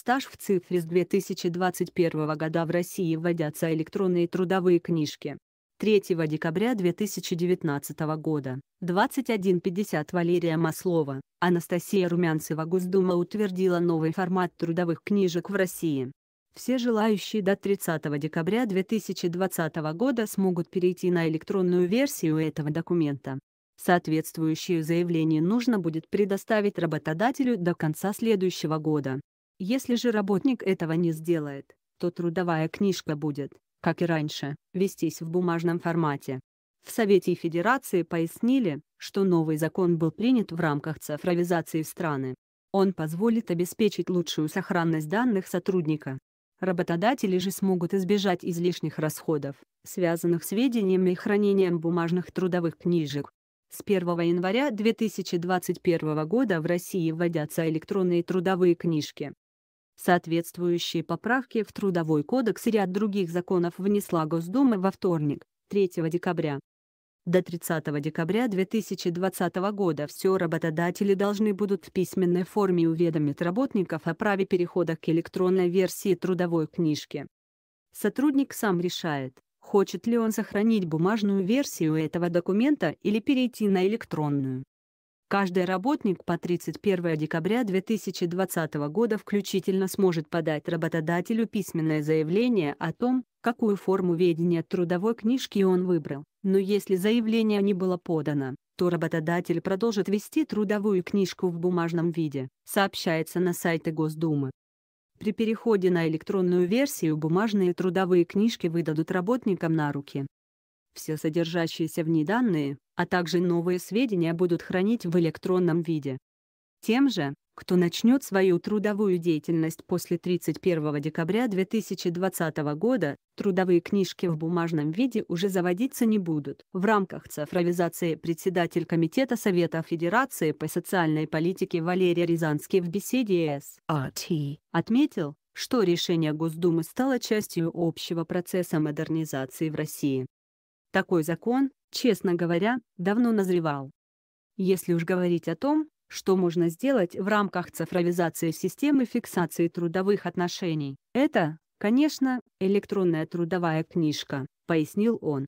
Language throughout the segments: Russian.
стаж в цифре с 2021 года в России вводятся электронные трудовые книжки. 3 декабря 2019 года, 21.50 Валерия Маслова, Анастасия Румянцева Госдума утвердила новый формат трудовых книжек в России. Все желающие до 30 декабря 2020 года смогут перейти на электронную версию этого документа. Соответствующее заявление нужно будет предоставить работодателю до конца следующего года. Если же работник этого не сделает, то трудовая книжка будет, как и раньше, вестись в бумажном формате. В Совете Федерации пояснили, что новый закон был принят в рамках цифровизации страны. Он позволит обеспечить лучшую сохранность данных сотрудника. Работодатели же смогут избежать излишних расходов, связанных с ведением и хранением бумажных трудовых книжек. С 1 января 2021 года в России вводятся электронные трудовые книжки. Соответствующие поправки в Трудовой кодекс и ряд других законов внесла Госдума во вторник, 3 декабря. До 30 декабря 2020 года все работодатели должны будут в письменной форме уведомить работников о праве перехода к электронной версии трудовой книжки. Сотрудник сам решает, хочет ли он сохранить бумажную версию этого документа или перейти на электронную. Каждый работник по 31 декабря 2020 года включительно сможет подать работодателю письменное заявление о том, какую форму ведения трудовой книжки он выбрал. Но если заявление не было подано, то работодатель продолжит вести трудовую книжку в бумажном виде, сообщается на сайте Госдумы. При переходе на электронную версию бумажные трудовые книжки выдадут работникам на руки. Все содержащиеся в ней данные, а также новые сведения будут хранить в электронном виде. Тем же, кто начнет свою трудовую деятельность после 31 декабря 2020 года, трудовые книжки в бумажном виде уже заводиться не будут. В рамках цифровизации председатель Комитета Совета Федерации по социальной политике Валерий Рязанский в беседе с АТ отметил, что решение Госдумы стало частью общего процесса модернизации в России. Такой закон, честно говоря, давно назревал. Если уж говорить о том, что можно сделать в рамках цифровизации системы фиксации трудовых отношений, это, конечно, электронная трудовая книжка, пояснил он.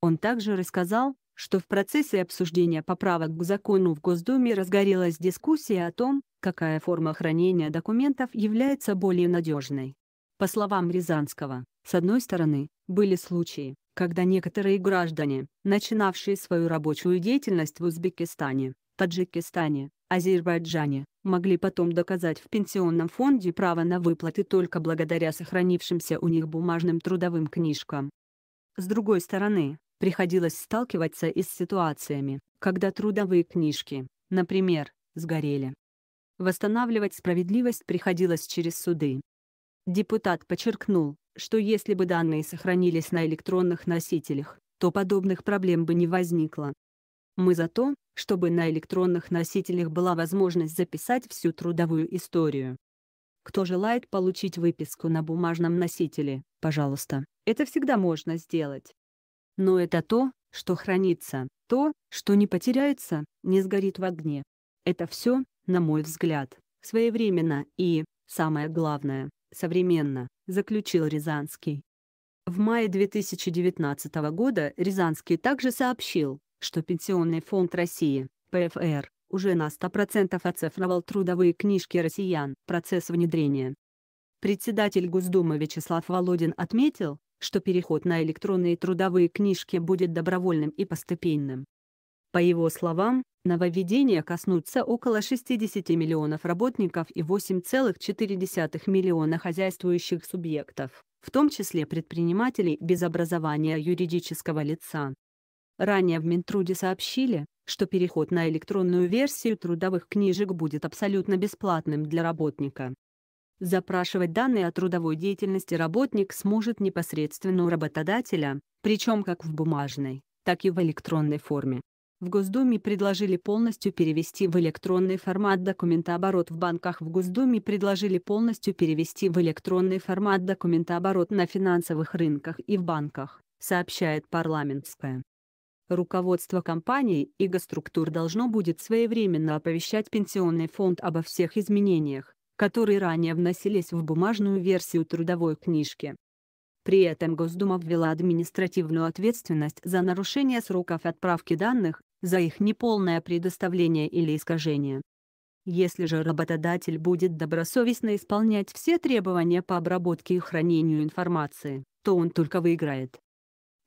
Он также рассказал, что в процессе обсуждения поправок к закону в Госдуме разгорелась дискуссия о том, какая форма хранения документов является более надежной. По словам Рязанского, с одной стороны, были случаи, когда некоторые граждане, начинавшие свою рабочую деятельность в Узбекистане, Таджикистане, Азербайджане, могли потом доказать в пенсионном фонде право на выплаты только благодаря сохранившимся у них бумажным трудовым книжкам. С другой стороны, приходилось сталкиваться и с ситуациями, когда трудовые книжки, например, сгорели. Восстанавливать справедливость приходилось через суды. Депутат подчеркнул, что если бы данные сохранились на электронных носителях, то подобных проблем бы не возникло. Мы за то, чтобы на электронных носителях была возможность записать всю трудовую историю. Кто желает получить выписку на бумажном носителе, пожалуйста, это всегда можно сделать. Но это то, что хранится, то, что не потеряется, не сгорит в огне. Это все, на мой взгляд, своевременно и, самое главное, современно заключил Рязанский. В мае 2019 года Рязанский также сообщил, что Пенсионный фонд России, ПФР, уже на 100% оцифровал трудовые книжки россиян, процесс внедрения. Председатель Госдумы Вячеслав Володин отметил, что переход на электронные трудовые книжки будет добровольным и постепенным. По его словам, нововведения коснутся около 60 миллионов работников и 8,4 миллиона хозяйствующих субъектов, в том числе предпринимателей без образования юридического лица. Ранее в Минтруде сообщили, что переход на электронную версию трудовых книжек будет абсолютно бесплатным для работника. Запрашивать данные о трудовой деятельности работник сможет непосредственно у работодателя, причем как в бумажной, так и в электронной форме. В Госдуме предложили полностью перевести в электронный формат документооборот. В банках в Госдуме предложили полностью перевести в электронный формат документооборот на финансовых рынках и в банках, сообщает парламентская. Руководство компании и госструктур должно будет своевременно оповещать Пенсионный фонд обо всех изменениях, которые ранее вносились в бумажную версию трудовой книжки. При этом Госдума ввела административную ответственность за нарушение сроков отправки данных за их неполное предоставление или искажение. Если же работодатель будет добросовестно исполнять все требования по обработке и хранению информации, то он только выиграет.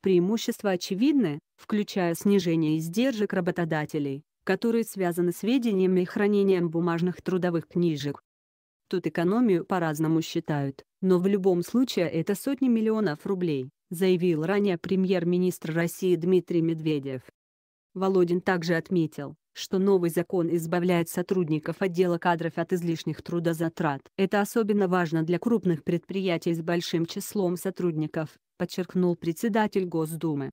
Преимущества очевидны, включая снижение издержек работодателей, которые связаны с ведением и хранением бумажных трудовых книжек. Тут экономию по-разному считают, но в любом случае это сотни миллионов рублей, заявил ранее премьер-министр России Дмитрий Медведев. Володин также отметил, что новый закон избавляет сотрудников отдела кадров от излишних трудозатрат. Это особенно важно для крупных предприятий с большим числом сотрудников, подчеркнул председатель Госдумы.